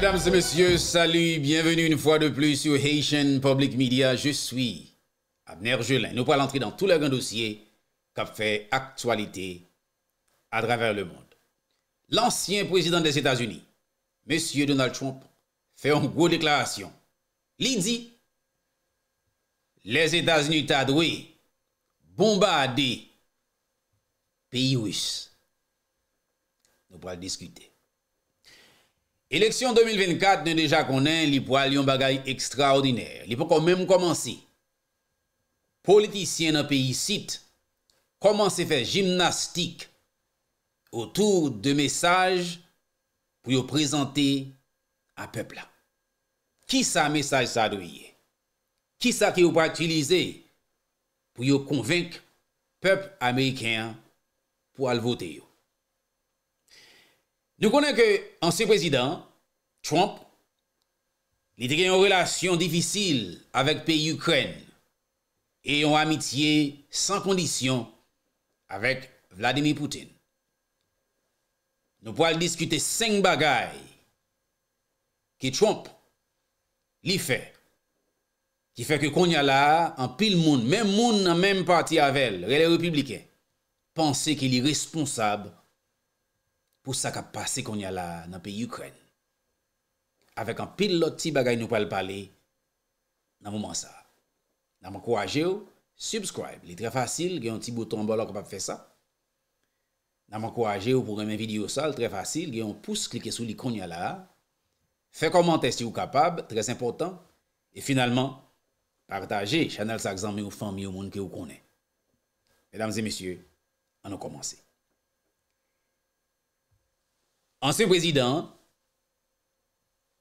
Mesdames et messieurs, salut, bienvenue une fois de plus sur Haitian Public Media. Je suis Abner Gelin. Nous allons entrer dans tous les grands dossiers qui fait actualité à travers le monde. L'ancien président des États-Unis, M. Donald Trump, fait une grosse déclaration. Il dit Les États-Unis doué, bombarder pays russe. Nous allons discuter. Eleksyon 2024 ne deja konen li pou al yon bagay ekstraordinèr. Li pou kon menm komanse. Politisyen nan peyi sit, koman se fè jimnastik otou de mesaj pou yo prezante a pepla. Ki sa mesaj sa doye? Ki sa ki yo pou aktilize pou yo konvenk pep Amerikèn pou al vote yo? Nou konen ke anse prezident, Trump, li te gen yon relasyon difisil avèk peyi Ukraine e yon amitye san kondisyon avèk Vladimir Poutine. Nou poal diskute sèng bagay ki Trump li fè ki fè ke kon yon la an pil moun, mè moun an mèm parti avèl, re lè republiken, panse ki li responsab Poussak ap pase konyala nan pe Ukren. Awek an pil lot ti bagay nou pal pale, nan mouman sa. Nan mou kouwaje ou, subscribe. Li tre fasil, gen yon ti bouton bo la kapap fe sa. Nan mou kouwaje ou, pou remen video sa, li tre fasil, gen yon pouss, klike sou li konyala la. Fe komante si ou kapab, tres impotant. E finalman, partaje, chanel sa aksam mi ou fami ou moun ki ou konen. Medamze misye, an nou komanse. Anse prezident,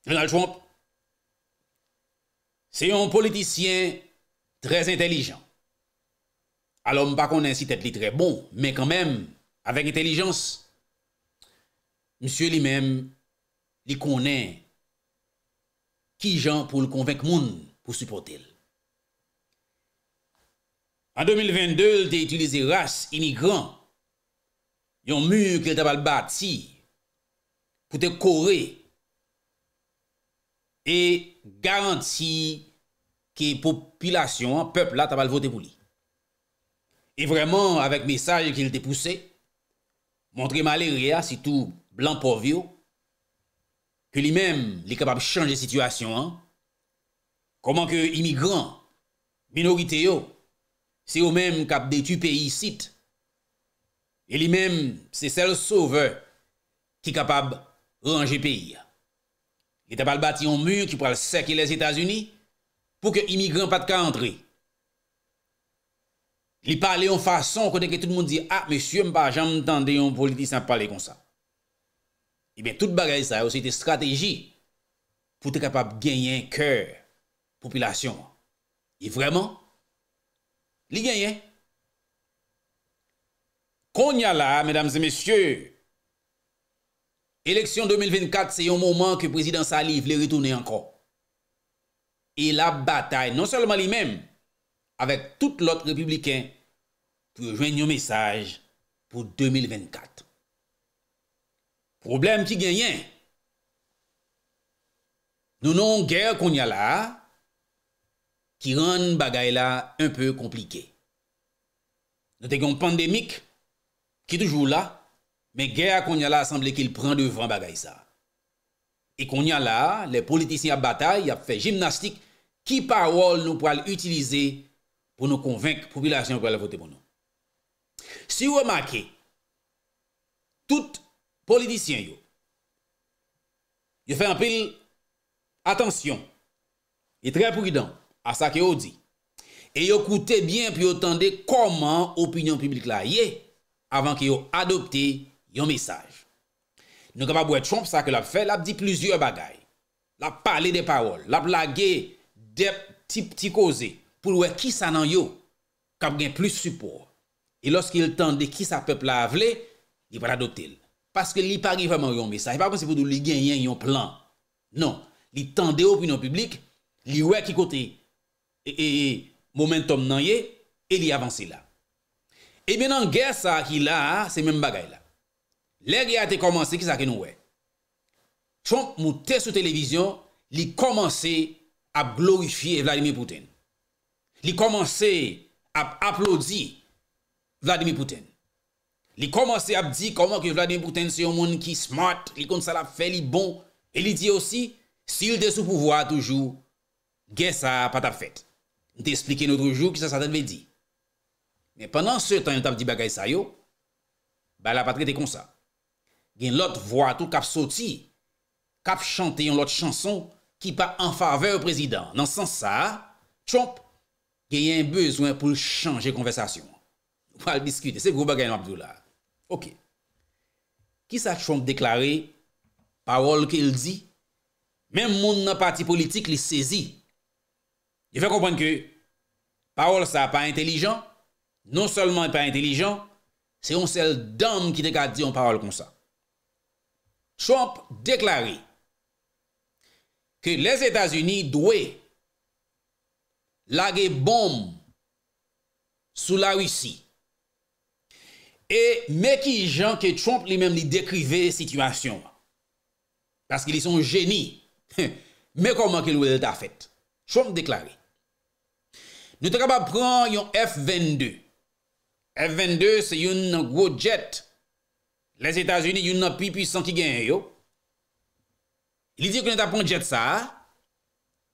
Donald Trump, se yon politisyen trez intelijan. Alon pa konen si tet li tre bon, men kanmen, avek intelijans, msye li men, li konen ki jan pou l konvenk moun pou supotel. An 2022, te itilize rase inigran yon mure kre tabal bat si pou te kore e garanti ki popilasyon an, pepl la tabal vote pou li. E vreman, avek mesaj ki li te pouse, montre maler ya, si tou blan povyo, ki li men li kapab chanje situasyon an, koman ke imigran, minorite yo, se yo men kap de tu peyi sit, e li men se sel sove ki kapab ranger pays. pas pas bâtir un mur qui le sec les États-Unis pour que immigrants pas de cas entrer. Il parle en façon que tout le monde dit ah monsieur m'pas jamais entendu un politicien parler comme ça. Et eh bien toute bagaille ça aussi une stratégie pour être capable de gagner un cœur population. Et vraiment il gagne. Qu'on y a là mesdames et messieurs Eleksyon 2024, se yon mouman ke prezidant sa liv le ritounen ankon. E la batay, non selman li men, avèk tout lot republiken, pou yo jwen yon mesaj pou 2024. Problem ki genyen, nou nou gèr kon yal la, ki ren bagay la un peu komplike. Nou te gen yon pandemik ki toujou la, men gè a kon nye la, asemble ki il pren devran bagay sa. E kon nye la, le politisyen batay, ap fè jimnastik, ki parol nou pou al utilize pou nou konvenk popilasyen pou al vote bonon. Si ou emakè, tout politisyen yo, yo fè anpil atensyon, e trè pridon a sa ki yo di. E yo koute bien, pi yo tende koman opinyon publik la ye avan ki yo adopte Yon mesaj. Nou ka pa pou e chomp sa ke la pe fe, la pe di plizye bagay. La pe pale de pawol. La pe la ge dep ti pti koze. Pou lwe ki sa nan yo, kape gen pliz supor. E loske il tande ki sa pepla avle, li pa la dotel. Paske li pa ge fèman yon mesaj. Pa pou se fòdou li gen yen yon plan. Non, li tande yo pou yon publik, li wè ki kote e, e, e momentum nan ye, e li avansi la. E benan gen sa ki la, se men bagay la. Lè gè a te komanse ki sa ke nou wè. Trump moutè sou televizyon, li komanse ap glorifiye Vladimir Pouten. Li komanse ap aplodi Vladimir Pouten. Li komanse ap di koman ki Vladimir Pouten se yon moun ki smart, li kont sa la fè li bon, e li di osi, si yon te sou pouvoa toujou, gè sa pat ap fèt. Nte esplike nou toujou ki sa sa te dve di. Men penan se tan yon tap di bagay sa yo, ba la patre te konsa. gen lot vwa tout kap soti, kap chante yon lot chanson ki pa an faveur prezidant. Nan sans sa, Trump gen yon bezwen pou chanje konversasyon. Ou al diskute, se pou bagay nou Abdullah. Ok. Ki sa Trump deklare parol ke l di? Men moun nan pati politik li sezi. Je fe kompwen ke parol sa pa intelijan, non solman pa intelijan, se yon sel dam ki dekade di yon parol kon sa. Trump deklari ke les Etats-Unis dwe lage bom sou la Rissi. E me ki jan ke Trump li men li dekrive situasyon. Paske li son jeni. Me koman ke lou el ta fet. Trump deklari. Nou te kaba pran yon F-22. F-22 se yon gro jet F-22. Les Etats-Unis, yon nan pi pisan ki gen yo. Li di ki nou ta pran jet sa.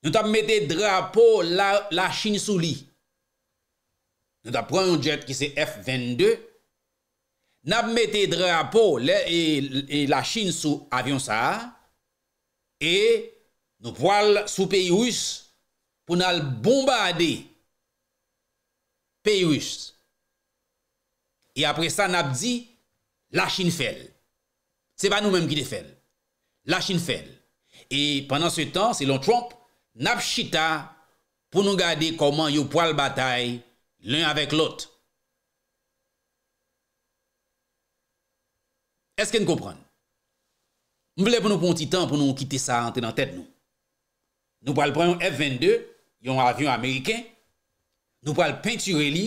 Nou ta pran mette drapo la chine sou li. Nou ta pran jet ki se F-22. Nap mette drapo e, e la chine sou avyon sa. E nou pran sou peyi rus pou nan bombarder peyi rus. E apre sa nap di... La Chine fèl. Se pa nou mèm ki de fèl. La Chine fèl. Et pendant se tan, selon Trump, nap chita pou nou gade koman yo pou al batay l'un avèk l'ot. Eske nou kompran? Nou blè pou nou pon ti tan pou nou kite sa ante nan tèd nou. Nou pou al preyon F-22, yon avyon Ameriken, nou pou al peinture li,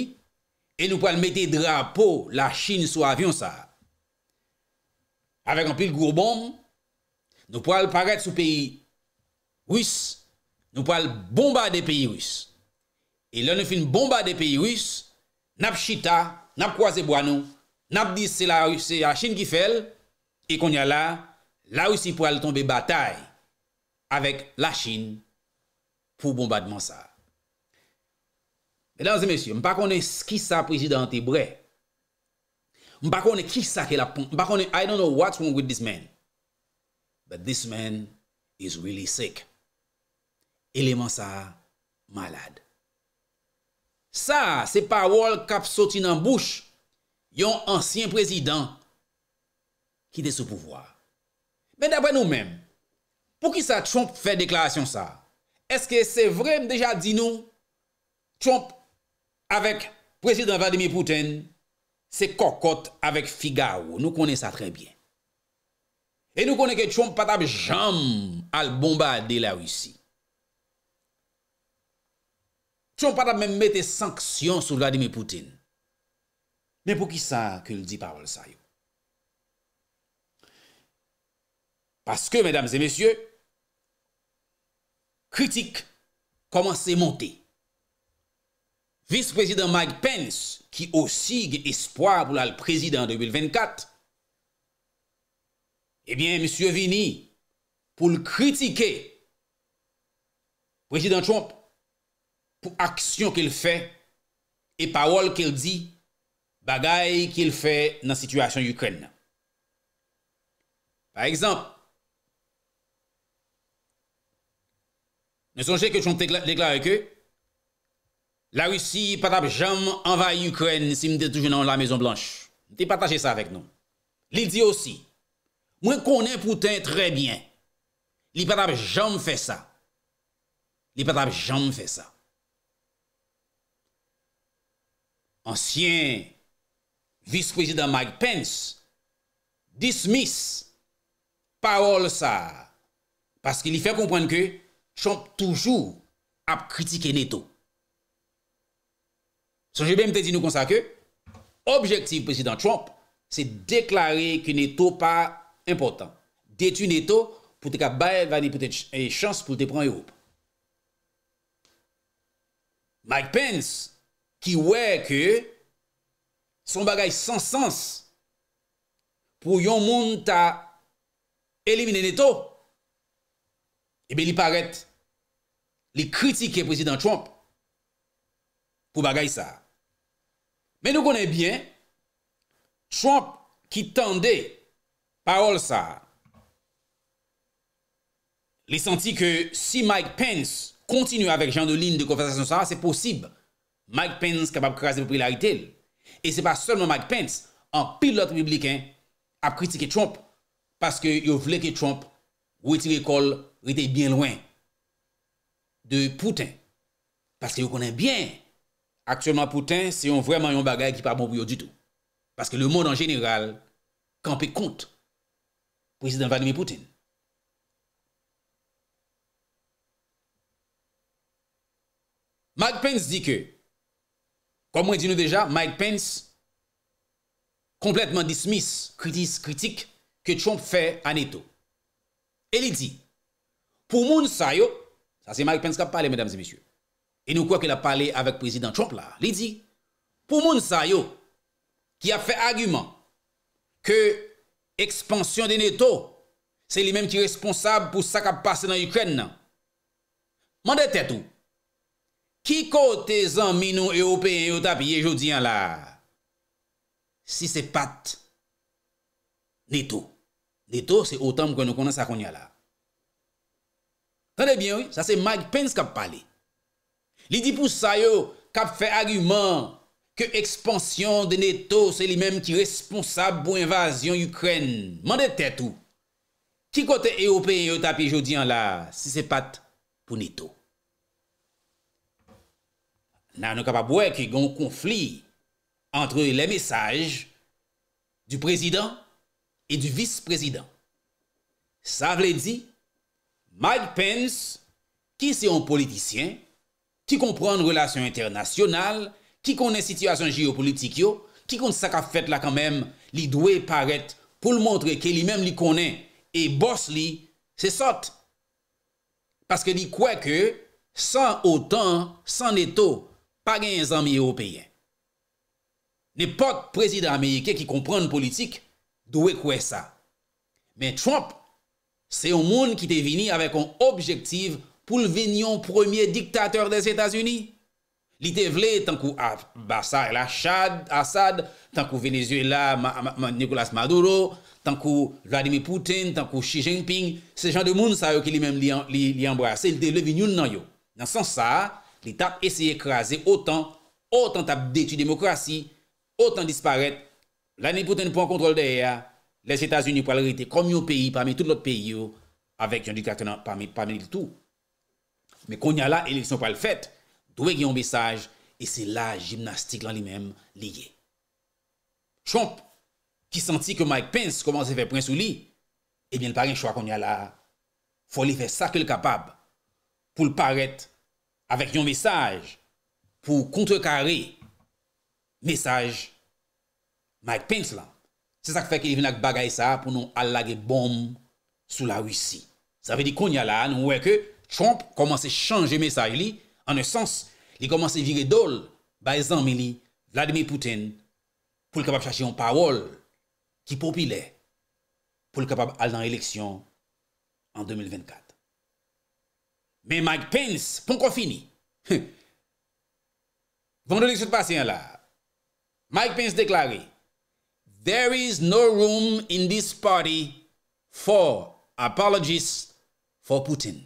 et nou pou al mette drapo la Chine sou avyon sa Avek an pil gwo bom, nou po al paret sou peyi wis, nou po al bomba de peyi wis. E lè nou fin bomba de peyi wis, nap chita, nap kwaze bo anou, nap di se la chine ki fel, e kon ya la, la wisi po al tombe batay avèk la chine pou bomba de Mansa. Mèdansè mèsyè, mpa konè skisa prezidenti bret. Mbakone, ki sa ke la pon? Mbakone, I don't know what's wrong with this man. But this man is really sick. Eleman sa malade. Sa, se pa World Cup soti nan bouch, yon ansyen prezident ki de sou pouvoar. Men d'abre nou men, pou ki sa Trump fe deklarasyon sa? Eske se vre mdeja di nou Trump avek prezident Vladimir Pouten mbakone, Se kokot avèk figaw, nou konen sa trè bie. E nou konen ke Trump patab jam al bombade la ou yisi. Trump patab mèm mète sanksyon sou la di mè Poutine. Mè pou ki sa ke l di parol sa yo? Paske, mèdames et mèsyè, mèdames et mèsyè, kritik koman se montè. vice-president Mike Pence, ki osige espoir pou lal prezident 2024, ebyen, M. Vini, pou l kritike prezident Trump pou aksyon ke l fè e pawol ke l di bagay ke l fè nan situasyon Ukren. Par exemple, ne sonje ke Trump dekla eke, La russi pat ap jom anva yukwen si m de toujou nan la mezon blanche. M de patache sa vek nou. Li di osi. Mwen konen pouten trebyen. Li pat ap jom fe sa. Li pat ap jom fe sa. Ansyen vice-president Mike Pence dismiss parol sa. Paske li fe kompwen ke chanp toujou ap kritike neto. Sò jè bèm te di nou konsa ke, objektiv president Trump, se deklare ke neto pa important. De tu neto, pou te ka bèl vani pou te chans pou te pran Europe. Mike Pence, ki wè ke, son bagay sans sens, pou yon moun ta elimine neto, e eh bè li paret, li kritike president Trump, pou bagay sa. Mais nous connaissons bien, Trump qui tendait, parole ça, il sentit que si Mike Pence continue avec Jean de Ligne de conversation, ça, c'est possible Mike Pence capable de la popularité. Et ce n'est pas seulement Mike Pence, un pilote républicain a critiqué Trump parce que il voulait que Trump retirer l'école était bien loin de parce que qu'il connaît bien actuellement Poutine, c'est vraiment un bagage qui pas bon pour du tout. Parce que le monde en général campe contre le président Vladimir Poutine. Mike Pence dit que, comme on dit nous déjà, Mike Pence complètement dismiss critique, critique que Trump fait à Neto. Et il dit, pour moun ça yo, ça c'est Mike Pence qui a parlé, mesdames et messieurs. E nou kwa ke la pale avek prezident Trump la, li di, pou moun sa yo, ki a fe agumen, ke ekspansyon de Neto, se li menm ki responsab pou sa ka pase nan Ukraine nan. Mande tet ou, ki kote zan minou Europeen yo tap ye jodi an la, si se pat Neto. Neto se otan mwen konan sa konya la. Tande bien ou, sa se Mike Pence ka pale. Li di pou sa yo kap fe aguman ke ekspansyon de Neto se li mem ki responsab pou invasyon Ukren mande te tou. Ki kote EOPE yo tapie jodi an la si se pat pou Neto. Nan nou kap ap wek gen konflik antre le mesaj du prezident e du vis prezident. Sa vle di Mike Pence ki se yon politisyen ki konpren relasyon internasyonal, ki konnen sityasyon geopolitik yo, ki konn sa ka fet la kanmem, li dwe paret pou l montre ke li menm li konnen e bos li se sot. Paske li kwe ke, san otan, san neto, pa gen yon zanmi europeyen. Ne pot prezident Amerike ki konpren politik, dwe kwe sa. Men Trump, se yon moun ki te vini avek yon objektiv pour le vignon premier dictateur des États-Unis. Il était vle tant kou et Chad, Assad, tant kou Venezuela Nicolas Maduro, tant kou Vladimir Poutine, tant kou Xi Jinping, Ce genre de monde, ça, lui qui li même li, li, li embrase, li le levi nan yo. Dans autant autant autant, démocratie, autant disparaître. autant, tap démocratie, Vladimir Poutine prend le derrière. les états unis pour aller rete comme un pays parmi tout les pays yo, avec yon parmi parmi tout. Men konya la, elek son pal fèt, dwe gè yon mesaj, e se la jimnastik lan li men liye. Chomp, ki santi ke Mike Pence koman se fè prensou li, ebyen parèn chwa konya la, fò li fè sa ke le kapab pou l'paret avèk yon mesaj pou kontre kare mesaj Mike Pence lan. Se sa fè ke li vè nan bagay sa pou nou allage bom sou la wisi. Sa vè di konya la, nou wè ke Trump komanse chanje mesay li, an e sens, li komanse vire dol ba e zan me li Vladimir Pouten pou l kapap chache yon parol ki popile pou l kapap al nan eleksyon an 2024. Me Mike Pence, ponkwa fini? Vong de leksyon pasyen la, Mike Pence deklare, there is no room in this party for apologies for Pouten.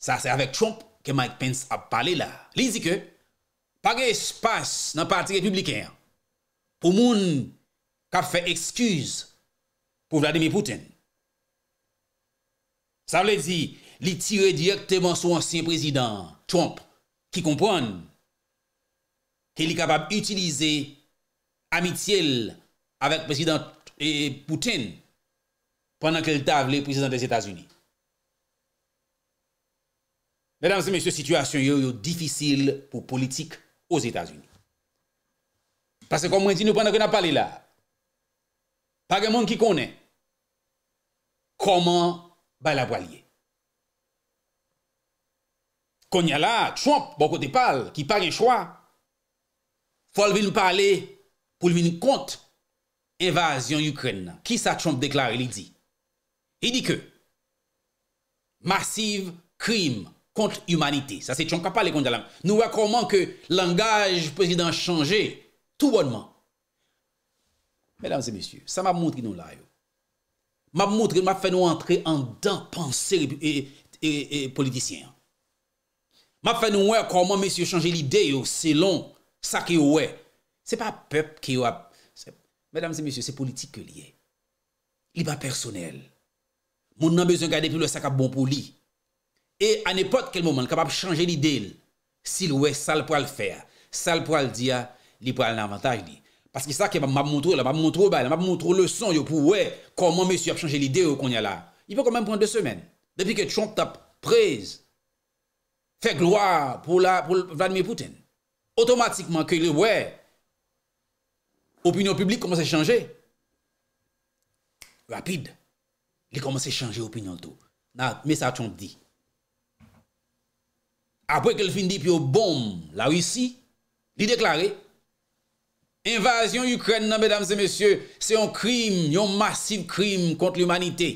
Sa se avek Trump ke Mike Pence ap pale la. Li zi ke, pa ge espas nan parti republikan, pou moun kap fe ekskuz pou Vladimir Pouten. Sa vle zi, li tire direkteman sou ansyen prezident Trump, ki kompran ki li kapab utilize amitiel avek prezident eh, Pouten panan ke li tavle prezident des Etats-Unis. Mèdames et mèdames, se situasyon yo yo difisil pou politik ouz Etats-Unis. Pase kon mwen di nou pwenn akwena pali la. Pagè moun ki konè, koman ba la waliye? Kon ya la, Trump, bon kote pal, ki pwenn akwena pali la, pou lwen kont evasyon Ukraine. Ki sa Trump deklar lè di? Il di ke massive krim contre l'humanité. Ça, c'est capable les contre Nous voyons comment que langage président changé, tout bonnement. Mesdames et messieurs, ça m'a montré nous là. M'a montré, m'a fait nous entrer en dents pensée et, et, et M'a fait nous voir comment monsieur changer l'idée selon ça qui ouais. C'est pas peuple qui a Mesdames et messieurs, c'est politique que est. Il pas personnel. Mon n'a besoin de garder plus le sac à bon pour lui. Et à n'importe quel moment, capable de changer l'idée. S'il ouais, ça le le faire. Ça le le dire, il pourra l'avantage. Parce que ça que m'a montré, m'a montré, m'a montrer le son pour ouais, comment monsieur a changé l'idée qu'on a là. Il peut quand même prendre deux semaines. Depuis que Trump a prise, fait gloire pour, la, Vladimir Poutine. Automatiquement, que opinion publique commence à changer. Rapide. Il commence à changer opinion tout. Mais ça, Trump dit. apwe ke l fin di pi yo bom la Risi, li deklari, invasion Ukraine nan, medam se mesye, se yon krim, yon masib krim kont l'umanite.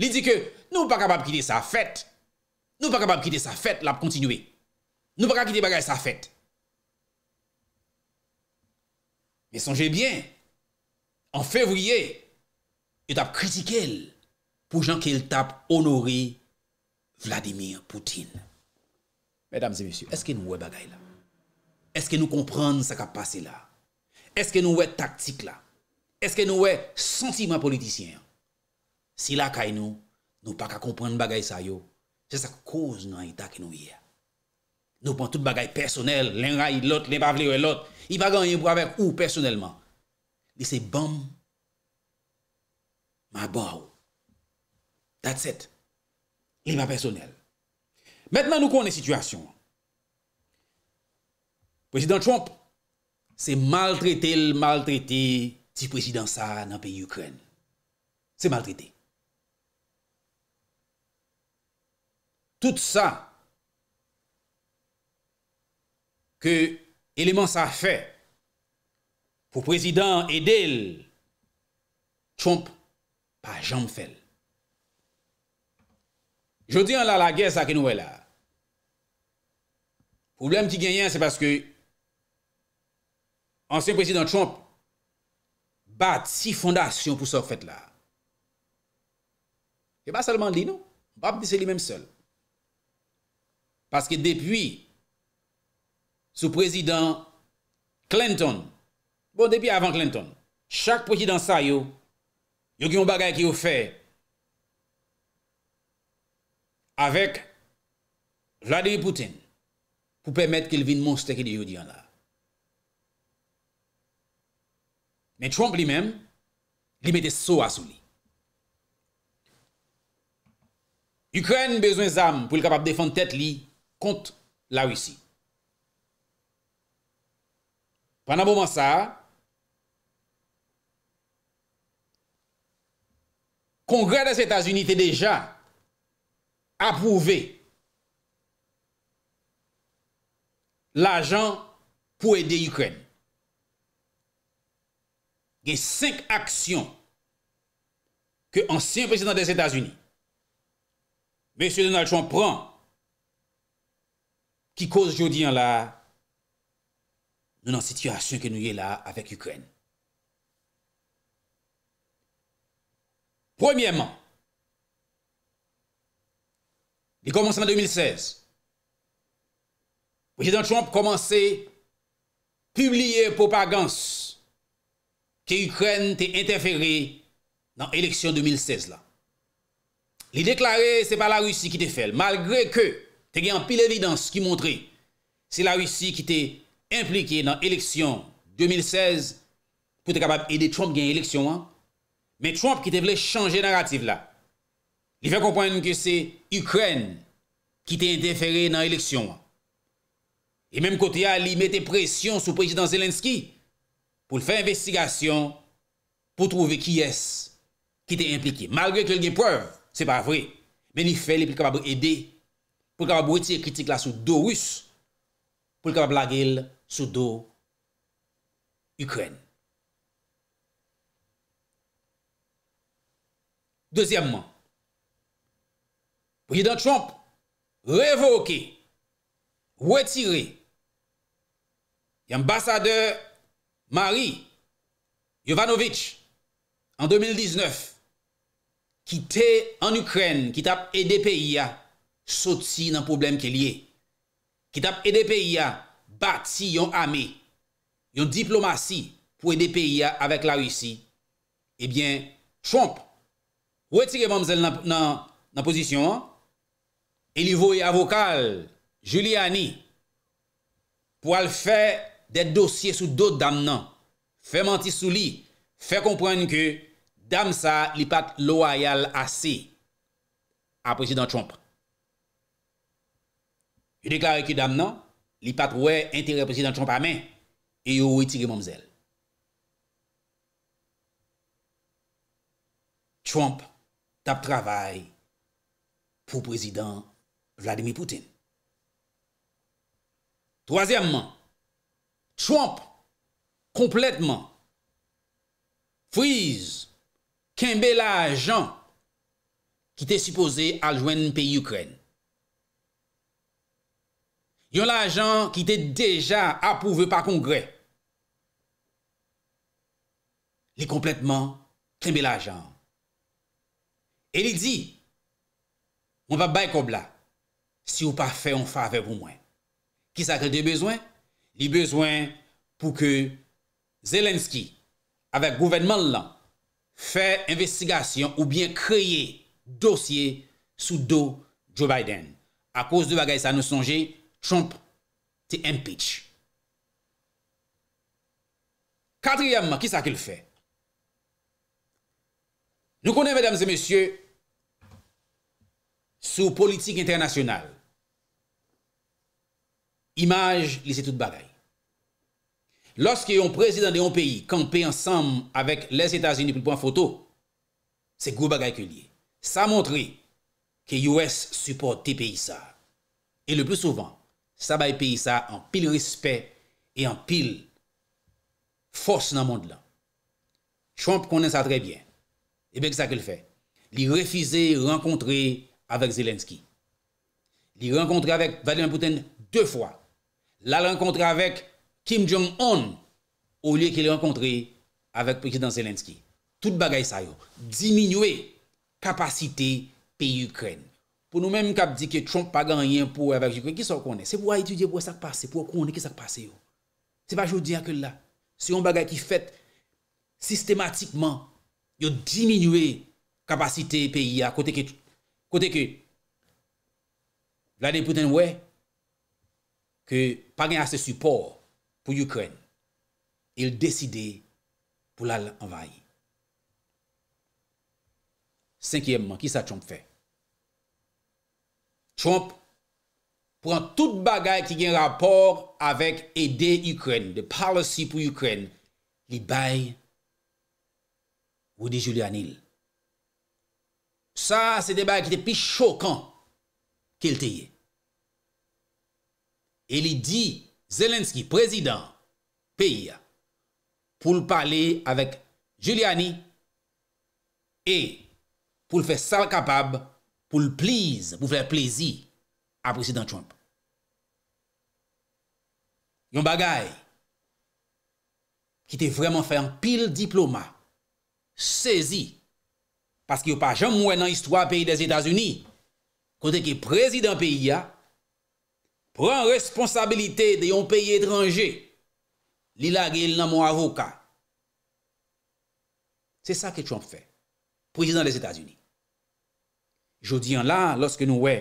Li di ke, nou pa kapab kite sa fèt, nou pa kapab kite sa fèt, la ap kontinuè. Nou pa kapab kite bagay sa fèt. Me sonje bien, an fevriye, yo tap kritikel, pou jan ke l tap honori, Vladimir Poutine. Mesdames et messieurs, eske nou we bagay la? Eske nou komprenn sa ka pase la? Eske nou we taktik la? Eske nou we sensiman politisyen? Si la kay nou, nou pa ka komprenn bagay sa yo, se sa koz nou an ita ki nou ye. Nou pon tout bagay personel, len ray lot, le pa vle yo lot, i bagan yon bo avek ou personelman. Li se bom, ma bo. That's it. Li pa personel. Mètèman nou konè situasyon. Prezident Trump se maltretèl maltretè ti prezident sa nan peyi Ukrèn. Se maltretè. Tout sa ke eleman sa fè pou prezident edèl Trump pa Jean Mfèl. Je di an la la gèz a ke nouè la. Poublem ki genyen, se paske ansyen prezident Trump bat si fondasyon pou sa fèt la. E ba salman li nou. Bab di se li menm sel. Paske depi sou prezident Clinton, bon depi avan Clinton, chak prezident sa yo, yo ki yon bagay ki yo fè avèk Vladimir Poutine. pou pèmèt kèl vin mons tè kèl yè yò diyan la. Mè Trump li mèm, li mète so asou li. Ukrèn bezwen zan pou li kapap defan tèt li kont la Ouissi. Panan mouman sa, kongre de Sétas Unite deja apouvè l'argent pour aider l'Ukraine. Il y a cinq actions que l'ancien président des États-Unis, M. Donald Trump, prend qui cause aujourd'hui là, dans la situation que nous sommes là avec l'Ukraine. Premièrement, il commence en 2016 Ou jè dan Trump komanse Publiye popagans Ke Ukren te interferi Nan eleksyon 2016 la Li deklare se pa la Rusi ki te fel Malgre ke te gen pil evidans ki montre Se la Rusi ki te implike nan eleksyon 2016 Pou te kapab ede Trump gen eleksyon an Men Trump ki te ble chanje naratif la Li fe kompwen ke se Ukren Ki te interferi nan eleksyon an E menm kote ya li mette presyon sou prejidant Zelenski pou l fè investigasyon pou trouve ki es ki te implike. Malgrè klèl gen prev, se pa vre, men li fè li pou l kapabou ede, pou l kapabou eti e kritik la sou do rus, pou l kapabou lagel sou do Ukren. Dezyamman, prejidant Trump revokey Ou etire y ambassadeur Marie Yovanovitch an 2019 ki te an Ukren ki tap EDPI ya soti nan problem ke liye. Ki tap EDPI ya bati yon ame, yon diplomasi pou EDPI ya avèk la Risi. Ebyen, eh chomp. Ou etire mamzèl nan posisyon. E li voy avokal. Juliani, pou al fè de dosye sou do dam nan, fè manti sou li, fè komprenn ke dam sa li pat loayal ase a prezident Trump. Y deklarè ki dam nan, li pat wè interè prezident Trump a men, y ou wè tigè momzèl. Trump tap travay pou prezident Vladimir Poutine. Troasyèmman, Trump kompletman frize kèmbe la jan ki te suppose aljwen pi Ukren. Yon la jan ki te deja apouve pa kongre. Li kompletman kèmbe la jan. El li di, on va bay kobla si ou pa fè on fave pou mwen. Ki sa kre de bezwen? Li bezwen pou ke Zelenski avèk gouvenman lan fè investigasyon ou bien kreye dosye sou do Joe Biden. A kouse de bagay sa nou sonje, Trump te impeach. Katriyèmman, ki sa ke l fè? Nou konen, vèdames et messieurs, sou politik internasyonal. Images, il' toute tout bagay. Lorsque yon président de yon pays, campé ensemble avec les états unis pour prendre photo, c'est gros bagay que que Ça montre que US supporte pays ça. Et le plus souvent, ça va pays ça en pile respect et en pile le monde là. Je monde. Trump connaît ça très bien. Et que ça qu'il fait, il refuse rencontrer rencontrer Zelensky. Zelensky, rencontre rencontre avec Vladimir Poutine deux fois. La renkontre avek Kim Jong-un ou liye ki le renkontre avek President Zelenski. Tout bagay sa yo. Diminwe kapasite pe Ukren. Pou nou menm kap di ki Trump pa ganyen pou avek Ukren. Ki sa konen? Se pou a itudye pou a sak pase. Se pou a konen ki sak pase yo. Se pa jodi a ke la. Se yon bagay ki fet sistematikman yo diminwe kapasite pe yi a kote ke la deputen wey ke pa gen a se support pou Ukren, il deside pou la envaye. Senkyemman, ki sa Trump fe? Trump, pou an tout bagay ki gen rapport avek ede Ukren, de policy pou Ukren, li bay ou di joli anil. Sa, se de bay ki te pi chokan ke il te ye. El li di Zelenski prezident peyi ya pou l pale avèk Juliani e pou l fè sal kapab pou l pliz, pou fè plizi apresident Trump. Yon bagay ki te vreman fèm pil diploma sezi paski yo pa jan mwen nan histwa peyi des Etats-Unis kote ki prezident peyi ya Pren responsabilite de yon peyi etranje li la gil nan moun avoka. Se sa ke chon fe, prezident le Etats-Unis. Jodi an la, loske nou we,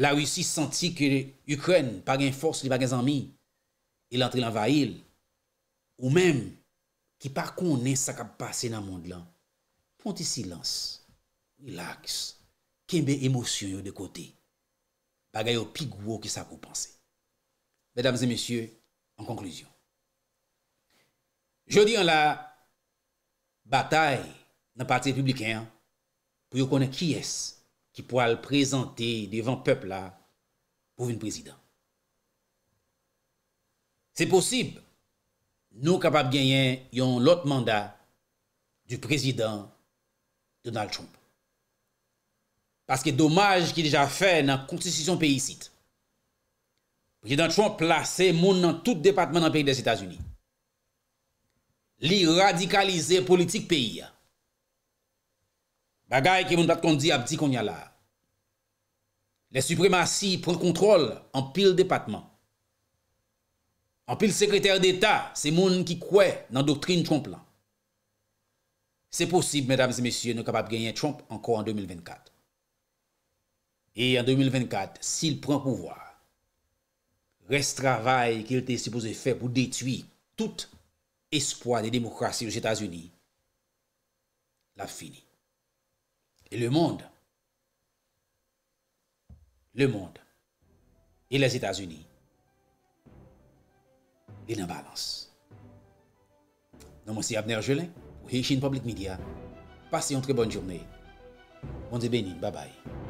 la russi santi ke Ukren pa gen fos li bagen zami, il antre lan vail, ou men ki par kon ne sakap pase nan moun lan, ponte silans, relax, kembe emosyon yo de kotey. a gayo pigwo ki sa koupanse. Bedams e mesye, an konklusyon. Jodi an la batay nan partit republikan, pou yo konen ki es ki pou al prezante devan pepla pou vin prezident. Se posib, nou kapab genyen yon lot mandat du prezident Donald Trump. Paske domaj ki deja fe nan konstitusyon peyisit. Pwede nan Trump la, se moun nan tout depatman nan pey des Etats-Unis. Li radikalize politik pey ya. Bagay ki moun pat kondi ap di konyala. Le supremasi prekontrol an pil depatman. An pil sekreter d'Etat, se moun ki kwe nan doktrin Trump la. Se posib, medam se mesye, nou kapap genyen Trump anko an 2024. Et en 2024, s'il prend pouvoir, reste travail qu'il était supposé faire pour détruire tout espoir de démocratie aux États-Unis, l'a fini. Et le monde, le monde et les États-Unis, il en balance. Non, moi Abner Gelin, pour Hichin Public Media. Passez une très bonne journée. Bon Dieu bye bye.